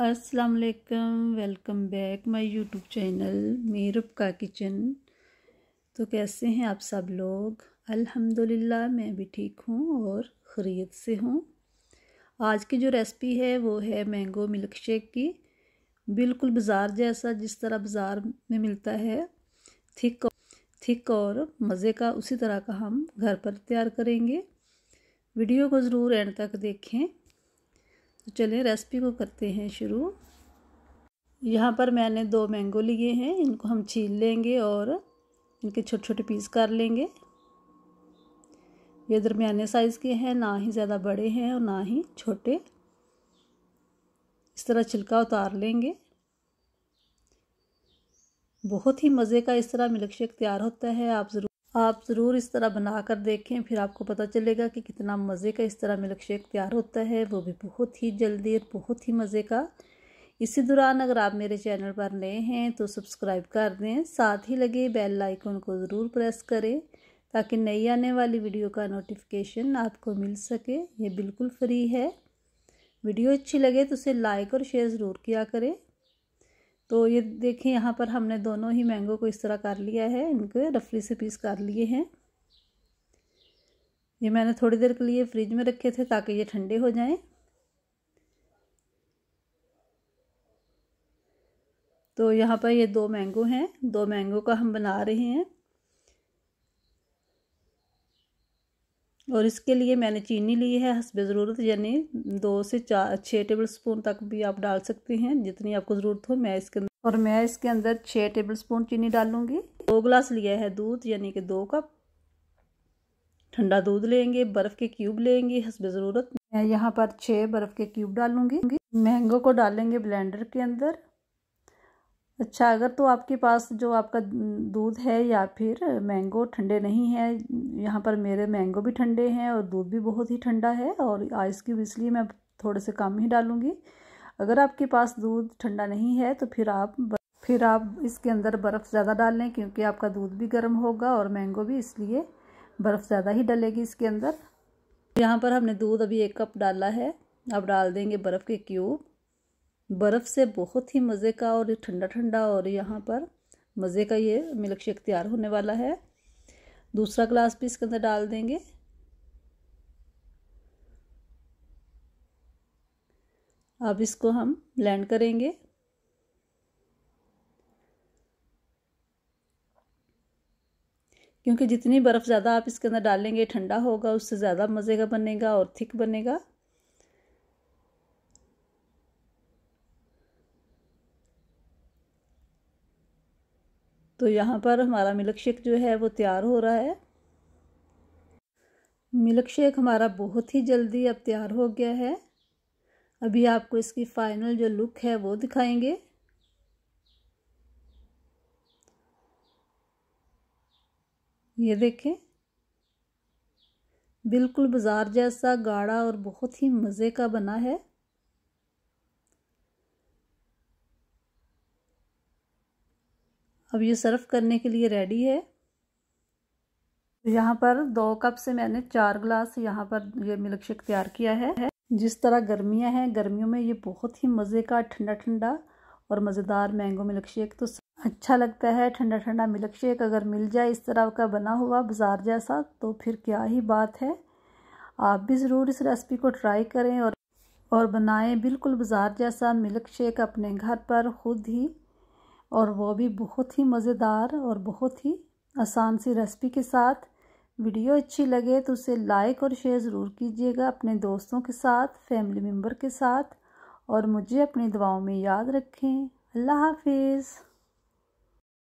अस्सलाम वालेकुम welcome back my YouTube channel Meerab का किचन तो कैसे हैं आप सब लोग अल्हम्दुलिल्लाह मैं भी ठीक हूँ और खरीत से हूँ आज की जो रेसिपी है वो है मैंगो मिल्क शेक की बिल्कुल बाज़ार जैसा जिस तरह बाज़ार में मिलता है थिक थिक और मज़े का उसी तरह का हम घर पर तैयार करेंगे वीडियो को ज़रूर एंड तक देखें तो चलिए रेसिपी को करते हैं शुरू यहाँ पर मैंने दो मैंगो लिए हैं इनको हम छील लेंगे और इनके छोटे छोटे पीस कर लेंगे ये दरमियाने साइज़ के हैं ना ही ज़्यादा बड़े हैं और ना ही छोटे इस तरह छिलका उतार लेंगे बहुत ही मज़े का इस तरह मिल्क शेक तैयार होता है आप ज़रूर आप ज़रूर इस तरह बना कर देखें फिर आपको पता चलेगा कि कितना मज़े का इस तरह मिल्क शेक तैयार होता है वो भी बहुत ही जल्दी और बहुत ही मज़े का इसी दौरान अगर आप मेरे चैनल पर नए हैं तो सब्सक्राइब कर दें साथ ही लगे बेल आइकन को ज़रूर प्रेस करें ताकि नई आने वाली वीडियो का नोटिफिकेशन आपको मिल सके ये बिल्कुल फ्री है वीडियो अच्छी लगे तो उसे लाइक और शेयर ज़रूर किया करें तो ये देखें यहाँ पर हमने दोनों ही मैंगो को इस तरह कर लिया है इनके रफली से पीस कर लिए हैं ये मैंने थोड़ी देर के लिए फ्रिज में रखे थे ताकि ये ठंडे हो जाएं तो यहाँ पर ये दो मैंगो हैं दो मैंगो का हम बना रहे हैं और इसके लिए मैंने चीनी ली है हसब ज़रूरत यानी दो से चार छः टेबल स्पून तक भी आप डाल सकते हैं जितनी आपको ज़रूरत हो मैं इसके अंदर और मैं इसके अंदर छः टेबल स्पून चीनी डालूँगी दो ग्लास लिया है दूध यानी कि दो कप ठंडा दूध लेंगे बर्फ़ के क्यूब लेंगे हसब ज़रूरत मैं यहाँ पर छः बर्फ़ के क्यूब डालूँगी मैंगो को डालेंगे ब्लेंडर के अंदर अच्छा अगर तो आपके पास जो आपका दूध है या फिर मैंगो ठंडे नहीं है यहाँ पर मेरे मैंगो भी ठंडे हैं और दूध भी बहुत ही ठंडा है और आइस क्यूब इसलिए मैं थोड़े से कम ही डालूँगी अगर आपके पास दूध ठंडा नहीं है तो फिर आप फिर आप इसके अंदर बर्फ़ ज़्यादा डाल लें क्योंकि आपका दूध भी गर्म होगा और मैंगो भी इसलिए बर्फ़ ज़्यादा ही डलेगी इसके अंदर यहाँ पर हमने दूध अभी एक कप डाला है अब डाल देंगे बर्फ़ के क्यूब बर्फ़ से बहुत ही मज़े का और ठंडा ठंडा और यहाँ पर मज़े का ये मिल्क शेक तैयार होने वाला है दूसरा ग्लास भी इसके अंदर डाल देंगे अब इसको हम ब्लेंड करेंगे क्योंकि जितनी बर्फ़ ज़्यादा आप इसके अंदर डालेंगे ठंडा होगा उससे ज़्यादा मज़े का बनेगा और थिक बनेगा तो यहाँ पर हमारा मिल्क शेक जो है वो तैयार हो रहा है मिल्क शेक हमारा बहुत ही जल्दी अब तैयार हो गया है अभी आपको इसकी फ़ाइनल जो लुक है वो दिखाएंगे ये देखें बिल्कुल बाज़ार जैसा गाढ़ा और बहुत ही मज़े का बना है अब ये सर्व करने के लिए रेडी है तो यहाँ पर दो कप से मैंने चार गिलास यहाँ पर ये मिल्क शेक तैयार किया है जिस तरह गर्मियाँ हैं गर्मियों में ये बहुत ही मज़े का ठंडा ठंडा और मज़ेदार मैंगो मिल्क शेक तो अच्छा लगता है ठंडा ठंडा मिल्क शेक अगर मिल जाए इस तरह का बना हुआ बाज़ार जैसा तो फिर क्या ही बात है आप भी ज़रूर इस रेसिपी को ट्राई करें और और बनाएं बिल्कुल बाज़ार जैसा मिल्क शेक अपने घर पर खुद ही और वो भी बहुत ही मज़ेदार और बहुत ही आसान सी रेसिपी के साथ वीडियो अच्छी लगे तो उसे लाइक और शेयर ज़रूर कीजिएगा अपने दोस्तों के साथ फैमिली मेम्बर के साथ और मुझे अपनी दुआओं में याद रखें अल्लाह हाफिज़